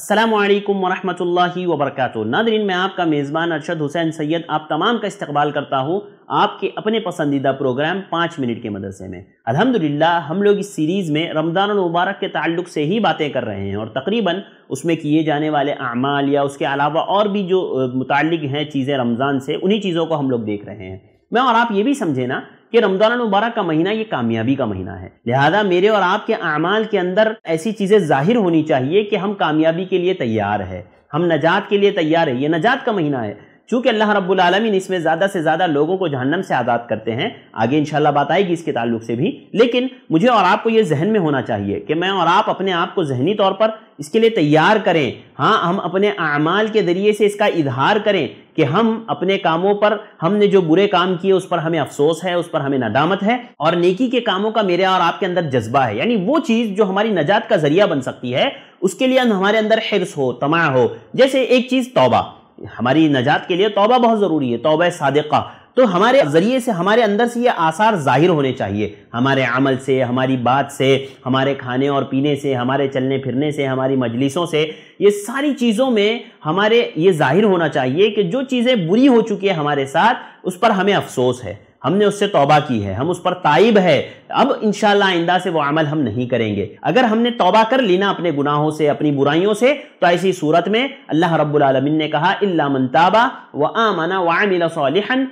असलम वरहमल वबरक नादरीन मैं आपका मेज़बान अरशद हुसैन सैयद आप तमाम का इस्तकबाल करता हूँ आपके अपने पसंदीदा प्रोग्राम पाँच मिनट के मदरसे में अल्हम्दुलिल्लाह हम लोग इस सीरीज़ में रमज़ान मुबारक के ताल्लुक से ही बातें कर रहे हैं और तकरीबन उसमें किए जाने वाले अमाल या उसके अलावा और भी जो मुतल हैं चीज़ें रमज़ान से उन्हीं चीज़ों को हम लोग देख रहे हैं मैं और आप ये भी समझे ना कि रमज़ान मुबारक का महीना ये कामयाबी का महीना है लिहाजा मेरे और आपके अमाल के अंदर ऐसी चीज़ें जाहिर होनी चाहिए कि हम कामयाबी के लिए तैयार है हम नजात के लिए तैयार है ये नजात का महीना है चूँकि अल्लाह रब्बुल इसमें ज़्यादा से ज़्यादा लोगों को जहन्नम से आज़ाद करते हैं आगे इन बात आएगी इसके ताल्लुक से भी लेकिन मुझे और आपको ये जहन में होना चाहिए कि मैं और आप अपने आप को जहनी तौर पर इसके लिए तैयार करें हाँ हम अपने अमाल के ज़रिए से इसका इजहार करें कि हम अपने कामों पर हमने जो बुरे काम किए उस पर हमें अफसोस है उस पर हमें नदामत है और नेकी के कामों का मेरे और आपके अंदर जज्बा है यानी वो चीज़ जो हमारी नजात का जरिया बन सकती है उसके लिए हमारे अंदर हिरस हो तमा हो जैसे एक चीज़ तोबा हमारी नजात के लिए तोबा बहुत ज़रूरी है तोबा सादिका तो हमारे ज़रिए से हमारे अंदर से ये आसार ज़ाहिर होने चाहिए हमारे अमल से हमारी बात से हमारे खाने और पीने से हमारे चलने फिरने से हमारी मजलिसों से ये सारी चीज़ों में हमारे ये ज़ाहिर होना चाहिए कि जो चीज़ें बुरी हो चुकी है हमारे साथ उस पर हमें अफसोस है हमने उससे तोबा की है हम उस पर ताइब है अब इनशाला आइंदा से वो अमल हम नहीं करेंगे अगर हमने तौबा कर ली ना अपने गुनाहों से अपनी बुराइयों से तो ऐसी सूरत में अल्लाह रब्बुल ने कहा मनताबा व आमना वामिला सालिहन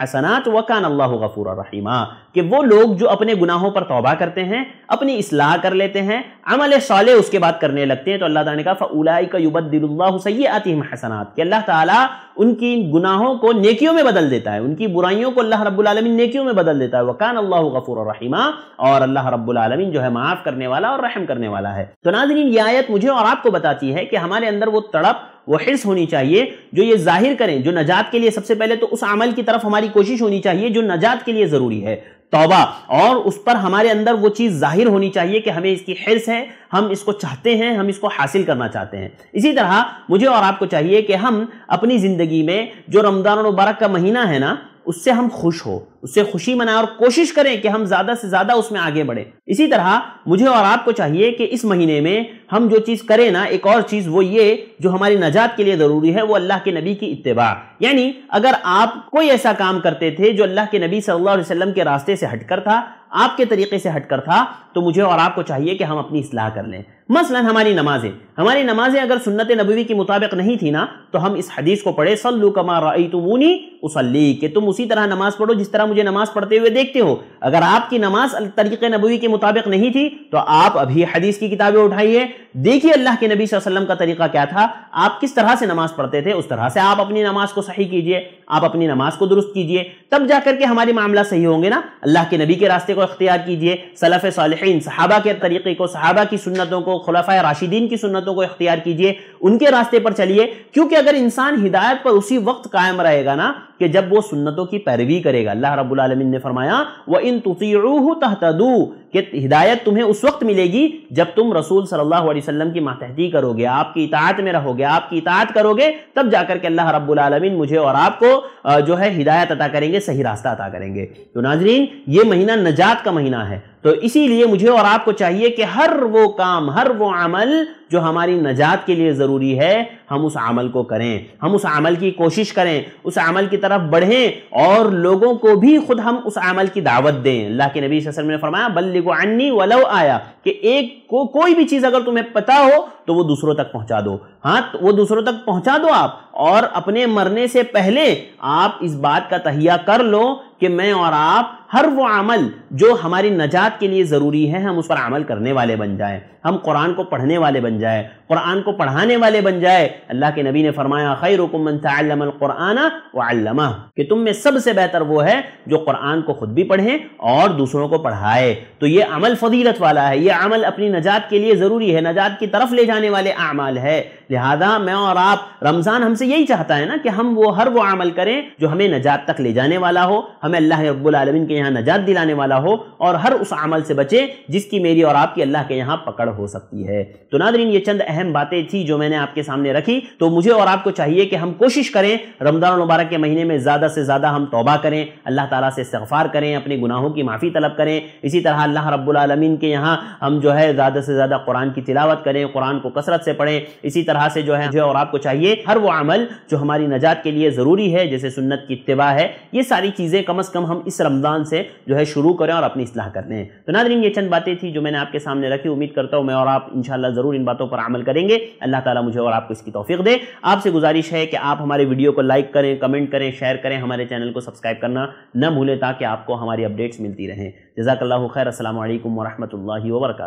हसनात वकान अल्लाह गफूर रहीमा कि वो लोग जो अपने गुनाहों पर तोबा करते हैं अपनी असलाह कर लेते हैं अमल साल उसके बाद करने लगते हैं तो अल्लाह ने कहा सै आतिम हसनात कि अल्लाह ताला उनकी गुनाहों को नेकियों में बदल देता है उनकी बुराइयों को अल्लाह रब्बुल ने नेकियों में बदल देता है वकान अल्लाह गफूर रहीमा और अल्लाह रब्बुलमीन जो है माफ़ करने वाला और रहम करने वाला है तो नाजरीन ये आयत मुझे और आपको बताती है कि हमारे अंदर वो तड़प वो हिस्स होनी चाहिए जो ये जाहिर करें जो नजात के लिए सबसे पहले तो उस अमल की तरफ हमारी कोशिश होनी चाहिए जो नजात के लिए ज़रूरी है तौबा और उस पर हमारे अंदर वो चीज़ जाहिर होनी चाहिए कि हमें इसकी हिरस है हम इसको चाहते हैं हम इसको हासिल करना चाहते हैं इसी तरह मुझे और आपको चाहिए कि हम अपनी ज़िंदगी में जो रमज़ान मुबारक का महीना है ना उससे हम खुश हो उससे खुशी मनाएं और कोशिश करें कि हम ज़्यादा से ज़्यादा उसमें आगे बढ़ें इसी तरह मुझे और आपको चाहिए कि इस महीने में हम जो चीज़ करें ना एक और चीज़ वो ये जो हमारी नजात के लिए ज़रूरी है वो अल्लाह के नबी की इतबा यानी अगर आप कोई ऐसा काम करते थे जो अल्लाह के नबी सल्लल्लाहु अलैहि वसल्लम के रास्ते से हटकर था आपके तरीके से हटकर था तो मुझे और आपको चाहिए कि हम अपनी इसलाह कर लें मसलन हमारी नमाजें हमारी नमाजें अगर सुन्नत नबवी के मुताबिक नहीं थी ना तो हम इस हदीस को पढ़े सल्लू कमा रई तुमूनी उसली के तुम उसी तरह नमाज पढ़ो जिस तरह मुझे नमाज पढ़ते हुए देखते हो अगर आपकी नमाज तरीक़ नबवी के मुताबिक नहीं थी तो आप अभी हदीस की किताबें उठाइए देखिए अल्लाह के नबी वसलम का तरीका क्या था आप किस तरह से नमाज पढ़ते थे उस तरह से आप अपनी नमाज को सही कीजिए आप अपनी नमाज को दुरुस्त कीजिए तब जाकर के हमारे मामला सही होंगे ना अल्लाह के नबी के रास्ते को अख्तियार कीजिए सलफ़ साल सहाबा के तरीक़े को सहाबा की सुन्नतों को खुलाफा राशिदीन की सुन्नतों को इख्तियार कीजिए उनके रास्ते पर चलिए क्योंकि अगर इंसान हिदायत पर उसी वक्त कायम रहेगा ना कि जब वो सुन्नतों की पैरवी करेगा अल्लाह रबुल आलमीन ने फरमाया वह इन तुसी तहतदू कि हिदायत तुम्हें उस वक्त मिलेगी जब तुम रसूल सल्लल्लाहु अलैहि वसल्लम की मातहती करोगे आपकी इतात में रहोगे आपकी इतात करोगे तब जाकर के अल्लाह रब्बुल आलमीन मुझे और आपको जो है हिदायत अता करेंगे सही रास्ता अता करेंगे तो नाजरीन ये महीना नजात का महीना है तो इसीलिए मुझे और आपको चाहिए कि हर वो काम हर वो अमल जो हमारी नजात के लिए ज़रूरी है हम उस अमल को करें हम उस अमल की कोशिश करें उस अमल की तरफ बढ़ें और लोगों को भी खुद हम उस अमल की दावत दें अल्लाह के नबी वसल्लम ने फरमाया बल्ले अन्नी वलव आया कि एक को कोई भी चीज अगर तुम्हें पता हो तो वो दूसरों तक पहुंचा दो हाँ तो वो दूसरों तक पहुंचा दो आप और अपने मरने से पहले आप इस बात का तहिया कर लो कि मैं और आप हर वो अमल जो हमारी नजात के लिए ज़रूरी है हम उस पर अमल करने वाले बन जाएं हम कुरान को पढ़ने वाले बन जाए कुरान को पढ़ाने वाले बन जाए अल्लाह के नबी ने फरमाया खैर कुराना वल्लमा कि तुम में सबसे बेहतर वो है जो कुरान को खुद भी पढ़े और दूसरों को पढ़ाए तो ये अमल फजीलत वाला है ये अमल अपनी नजात के लिए ज़रूरी है नजात की तरफ ले जाए जाने वाले अमाल है लिहाजा मैं और आप रमज़ान हमसे यही चाहता है ना कि हम वो हर वो अमल करें जो हमें नजात तक ले जाने वाला हो हमें अल्लाह अबालमिन के यहाँ नजात दिलाने वाला हो और हर उस अमल से बचे जिसकी मेरी और आपकी अल्लाह के यहाँ पकड़ हो सकती है तो नादरीन ये चंद अहम बातें थी जो मैंने आपके सामने रखी तो मुझे और आपको चाहिए कि हम कोशिश करें रमज़ान मुबारक के महीने में ज़्यादा से ज़्यादा हम तोबा करें अल्लाह ताला से इस्तफ़ार करें अपने गुनाहों की माफ़ी तलब करें इसी तरह अल्लाह रबालमीन के यहाँ हम जो है ज़्यादा से ज़्यादा कुरान की तिलावत करें कुरान को कसरत से पढ़े इसी तरह से जो है जो और आपको चाहिए हर वो अमल जो हमारी नजात के लिए ज़रूरी है जैसे सुन्नत की इतवा है ये सारी चीज़ें कम अज़ कम हम इस रमज़ान से जो है शुरू करें और अपनी इसलाह कर दें तो नादरीन ये चंद बातें थी जो मैंने आपके सामने रखी उम्मीद करता हूँ मैं और आप इनशाला ज़रूर इन बातों पर अमल करेंगे अल्लाह ताला मुझे और आपको इसकी तोफीक दे आपसे गुजारिश है कि आप हमारे वीडियो को लाइक करें कमेंट करें शेयर करें हमारे चैनल को सब्सक्राइब करना न भूलें ताकि आपको हमारी अपडेट्स मिलती रहें जजाकल्ला खैर असल वरहमल वर्का